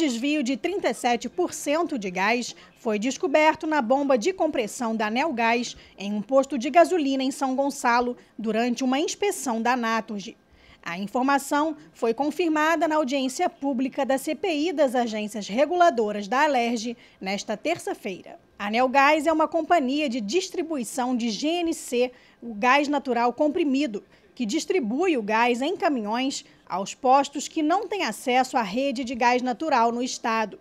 desvio de 37% de gás foi descoberto na bomba de compressão da Nelgás, em um posto de gasolina em São Gonçalo, durante uma inspeção da Naturgy. A informação foi confirmada na audiência pública da CPI das agências reguladoras da Alerj nesta terça-feira. A Nelgás é uma companhia de distribuição de GNC, o gás natural comprimido, que distribui o gás em caminhões aos postos que não têm acesso à rede de gás natural no estado.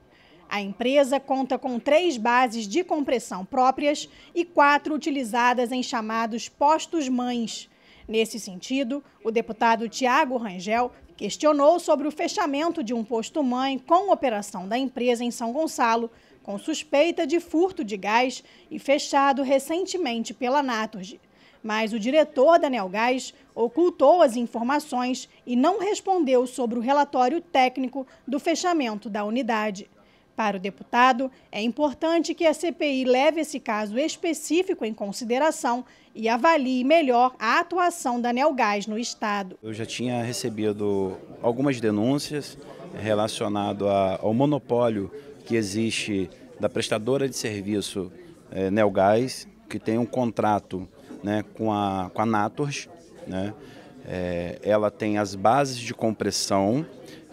A empresa conta com três bases de compressão próprias e quatro utilizadas em chamados postos-mães. Nesse sentido, o deputado Tiago Rangel questionou sobre o fechamento de um posto-mãe com operação da empresa em São Gonçalo, com suspeita de furto de gás e fechado recentemente pela Naturgy mas o diretor da Nelgás ocultou as informações e não respondeu sobre o relatório técnico do fechamento da unidade. Para o deputado, é importante que a CPI leve esse caso específico em consideração e avalie melhor a atuação da Nelgás no Estado. Eu já tinha recebido algumas denúncias relacionadas ao monopólio que existe da prestadora de serviço eh, Nelgás, que tem um contrato né, com, a, com a Natorj. Né? É, ela tem as bases de compressão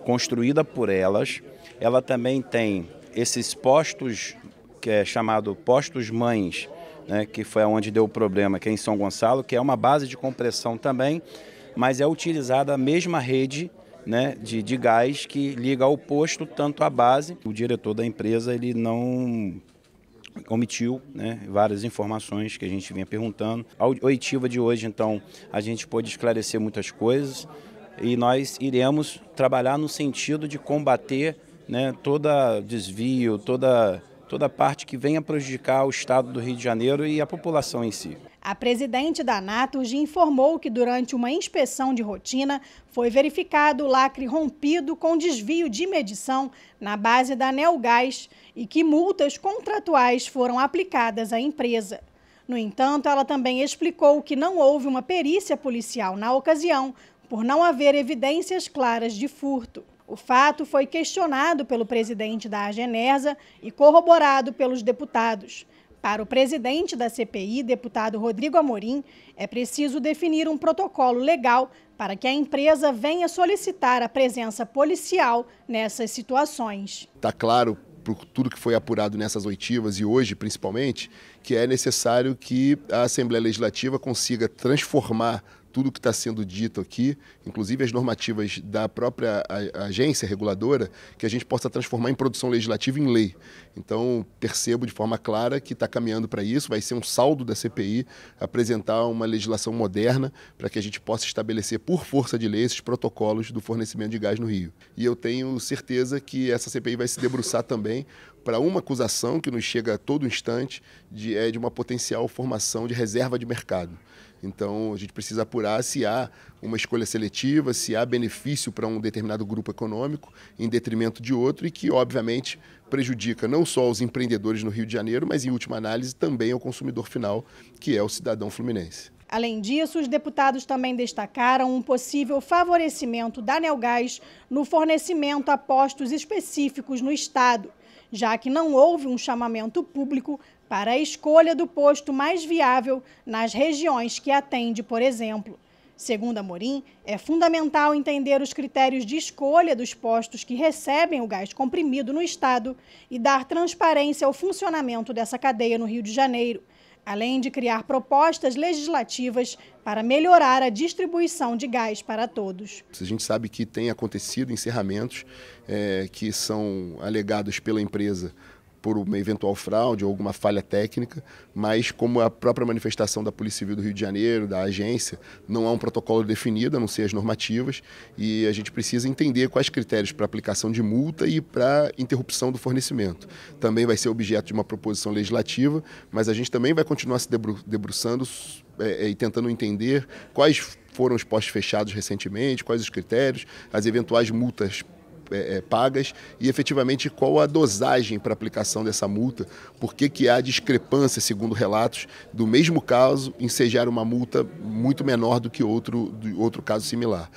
construída por elas. Ela também tem esses postos, que é chamado postos mães, né, que foi onde deu o problema, que é em São Gonçalo, que é uma base de compressão também, mas é utilizada a mesma rede né, de, de gás que liga ao posto, tanto a base. O diretor da empresa ele não omitiu né, várias informações que a gente vinha perguntando. A oitiva de hoje, então, a gente pôde esclarecer muitas coisas e nós iremos trabalhar no sentido de combater né, todo desvio, toda, toda parte que venha prejudicar o Estado do Rio de Janeiro e a população em si. A presidente da Naturgy informou que durante uma inspeção de rotina foi verificado o lacre rompido com desvio de medição na base da Nelgás e que multas contratuais foram aplicadas à empresa. No entanto, ela também explicou que não houve uma perícia policial na ocasião por não haver evidências claras de furto. O fato foi questionado pelo presidente da Agenersa e corroborado pelos deputados. Para o presidente da CPI, deputado Rodrigo Amorim, é preciso definir um protocolo legal para que a empresa venha solicitar a presença policial nessas situações. Está claro por tudo que foi apurado nessas oitivas e hoje principalmente, que é necessário que a Assembleia Legislativa consiga transformar tudo que está sendo dito aqui, inclusive as normativas da própria agência reguladora, que a gente possa transformar em produção legislativa em lei. Então, percebo de forma clara que está caminhando para isso, vai ser um saldo da CPI apresentar uma legislação moderna para que a gente possa estabelecer, por força de lei, esses protocolos do fornecimento de gás no Rio. E eu tenho certeza que essa CPI vai se debruçar também para uma acusação que nos chega a todo instante de, é, de uma potencial formação de reserva de mercado. Então, a gente precisa apurar se há uma escolha seletiva, se há benefício para um determinado grupo econômico em detrimento de outro e que, obviamente, prejudica não só os empreendedores no Rio de Janeiro, mas, em última análise, também ao consumidor final, que é o cidadão fluminense. Além disso, os deputados também destacaram um possível favorecimento da Nelgás no fornecimento a postos específicos no Estado já que não houve um chamamento público para a escolha do posto mais viável nas regiões que atende, por exemplo. Segundo Amorim, é fundamental entender os critérios de escolha dos postos que recebem o gás comprimido no Estado e dar transparência ao funcionamento dessa cadeia no Rio de Janeiro além de criar propostas legislativas para melhorar a distribuição de gás para todos. A gente sabe que tem acontecido encerramentos é, que são alegados pela empresa por uma eventual fraude ou alguma falha técnica, mas como a própria manifestação da Polícia Civil do Rio de Janeiro, da agência, não há um protocolo definido, a não ser as normativas, e a gente precisa entender quais critérios para aplicação de multa e para interrupção do fornecimento. Também vai ser objeto de uma proposição legislativa, mas a gente também vai continuar se debru debruçando é, é e tentando entender quais foram os postos fechados recentemente, quais os critérios, as eventuais multas é, é, pagas e efetivamente qual a dosagem para aplicação dessa multa, por que, que há discrepância, segundo relatos, do mesmo caso, ensejar uma multa muito menor do que outro, outro caso similar.